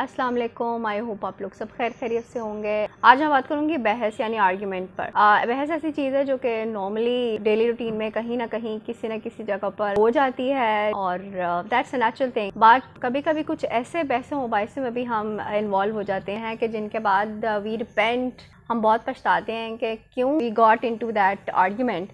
अस्सलाम वालेकुम I hope आप लोग सब खैर खैरियत से होंगे आज मैं बात करूंगी बहस यानी आर्ग्यूमेंट पर आ, बहस ऐसी चीज़ है जो कि नॉर्मली डेली रूटीन में कहीं ना कहीं किसी ना किसी जगह पर हो जाती है और दैट्स नेचुरल थिंग बट कभी कभी कुछ ऐसे बहस मुबाइसों में भी हम इन्वॉल्व हो जाते हैं कि जिनके बाद वी रिपेंट हम बहुत पछताते हैं कि क्यों we got into that argument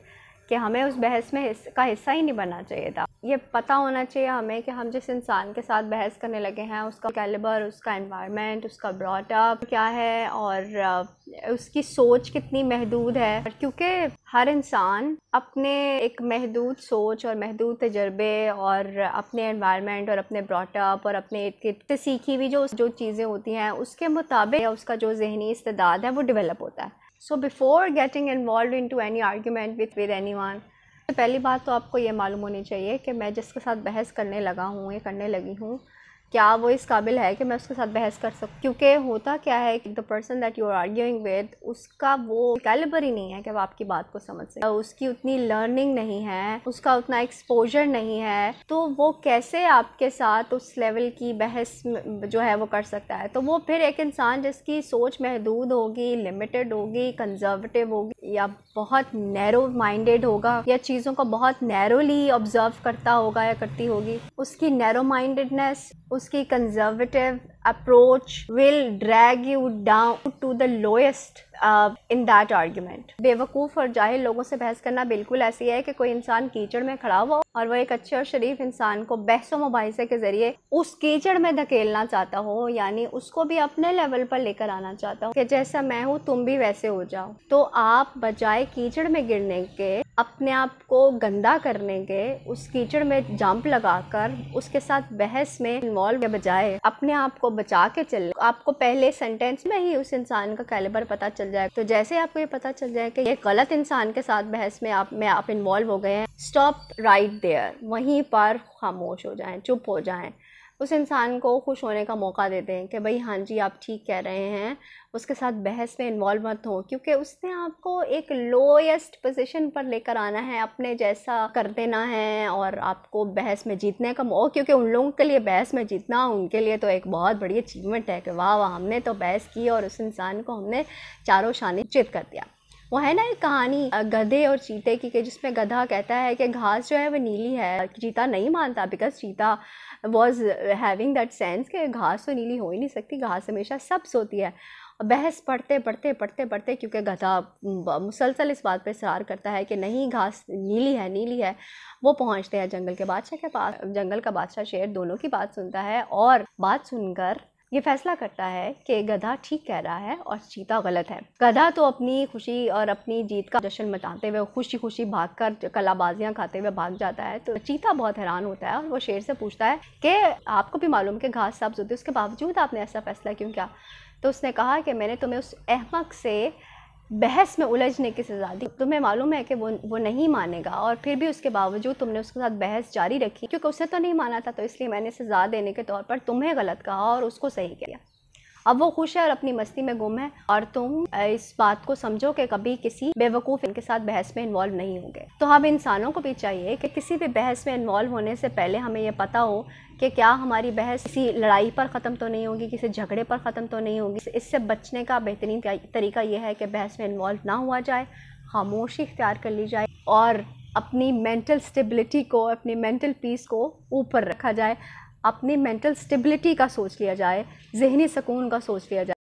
कि हमें उस बहस में हिस, का हिस्सा ही नहीं बनना चाहिए था ये पता होना चाहिए हमें कि हम जिस इंसान के साथ बहस करने लगे हैं उसका कैलिबर उसका इन्वायरमेंट उसका ब्रॉटअप क्या है और उसकी सोच कितनी महदूद है क्योंकि हर इंसान अपने एक महदूद सोच और महदूद तजर्बे और अपने इन्वायरमेंट और अपने ब्रॉटअप और अपने सीखी हुई जो जो चीज़ें होती हैं उसके मुताबिक उसका जो जहनी इस्तेदाद है वो डेवलप होता है so before getting involve into any argument with with anyone पहली बात तो आपको ये मालूम होनी चाहिए कि मैं जिसके साथ बहस करने लगा हूँ या करने लगी हूँ क्या वो इस काबिल है कि मैं उसके साथ बहस कर सकूँ क्योंकि होता क्या है कि the person that you are arguing with उसका वो कैलिबर ही नहीं है कि वो आपकी बात को समझ सके उसकी उतनी लर्निंग नहीं है उसका उतना एक्सपोजर नहीं है तो वो कैसे आपके साथ उस लेवल की बहस जो है वो कर सकता है तो वो फिर एक इंसान जिसकी सोच महदूद होगी लिमिटेड होगी कंजर्वेटिव होगी या बहुत नैरो माइंडेड होगा या चीज़ों को बहुत नैरोली ऑब्जर्व करता होगा या करती होगी उसकी नैरो माइंडेडनेस उसकी conservative approach will drag you down to the lowest in that argument बेवकूफ़ और जाहिर लोगों से बहस करना बिल्कुल ऐसी है कि कोई इंसान कीचड़ में खड़ा हो और वह एक अच्छे और शरीफ इंसान को बहसों मुबासे के ज़रिए उस कीचड़ में धकेलना चाहता हो यानी उसको भी अपने लेवल पर लेकर आना चाहता हो कि जैसा मैं हूँ तुम भी वैसे हो जाओ तो आप बजाय कीचड़ में गिरने के अपने आप को गंदा करने के उस कीचड़ में जंप लगाकर उसके साथ बहस में इन्वॉल्व के बजाय अपने आप को बचा के चल आपको पहले सेंटेंस में ही उस इंसान का कैलिबर पता चल जाए तो जैसे आपको ये पता चल जाए कि ये गलत इंसान के साथ बहस में आप में आप इन्वॉल्व हो गए हैं स्टॉप राइट देयर वहीं पर खामोश हो जाएं चुप हो जाएं उस इंसान को खुश होने का मौका देते हैं कि भाई हाँ जी आप ठीक कह रहे हैं उसके साथ बहस में इन्वॉल्व मत हो क्योंकि उसने आपको एक लोएस्ट पोजीशन पर लेकर आना है अपने जैसा कर देना है और आपको बहस में जीतने का मौका क्योंकि उन लोगों के लिए बहस में जीतना उनके लिए तो एक बहुत बड़ी अचीवमेंट है कि वाह वाह हमने तो बहस की और उस इंसान को हमने चारों शानी चित कर दिया वो है ना एक कहानी गधे और चीते की जिसमें गधा कहता है कि घास जो है वो नीली है चीता नहीं मानता बिकॉज चीता वॉज हैविंग दैट सेंस कि घास तो नीली हो ही नहीं सकती घास हमेशा सब्स होती है बहस पढ़ते पढ़ते पढ़ते पढ़ते क्योंकि गधा मुसलसल इस बात पर इसरार करता है कि नहीं घास नीली है नीली है वो पहुंचते हैं जंगल के बादशाह के पास जंगल का बादशाह शेर दोनों की बात सुनता है और बात सुनकर ये फैसला करता है कि गधा ठीक कह रहा है और चीता गलत है गधा तो अपनी खुशी और अपनी जीत का जश्न मटाते हुए खुशी खुशी भाग कर कलाबाजियाँ खाते हुए भाग जाता है तो चीता बहुत हैरान होता है और वो शेर से पूछता है कि आपको भी मालूम कि घास सब्ज होती है उसके बावजूद आपने ऐसा फैसला क्यों किया तो उसने कहा कि मैंने तुम्हें उस अहमक से बहस में उलझने की सज़ा दी तुम्हें मालूम है कि वो वो नहीं मानेगा और फिर भी उसके बावजूद तुमने उसके साथ बहस जारी रखी क्योंकि उसे तो नहीं माना था तो इसलिए मैंने सज़ा देने के तौर पर तुम्हें गलत कहा और उसको सही किया अब वो खुश है और अपनी मस्ती में गुम है और तुम इस बात को समझो कि कभी किसी बेवकूफ़ इनके साथ बहस में इन्वॉल्व नहीं होंगे तो हम इंसानों को भी चाहिए कि किसी भी बहस में इन्वॉल्व होने से पहले हमें यह पता हो कि क्या हमारी बहस किसी लड़ाई पर ख़त्म तो नहीं होगी किसी झगड़े पर ख़त्म तो नहीं होगी इससे बचने का बेहतरीन तरीका यह है कि बहस में इन्वॉल्व ना हुआ जाए खामोशी इख्तियार कर ली जाए और अपनी मेंटल स्टेबिलिटी को अपनी मेंटल पीस को ऊपर रखा जाए अपनी मेंटल स्टेबिलिटी का सोच लिया जाए जहनी सकून का सोच लिया जाए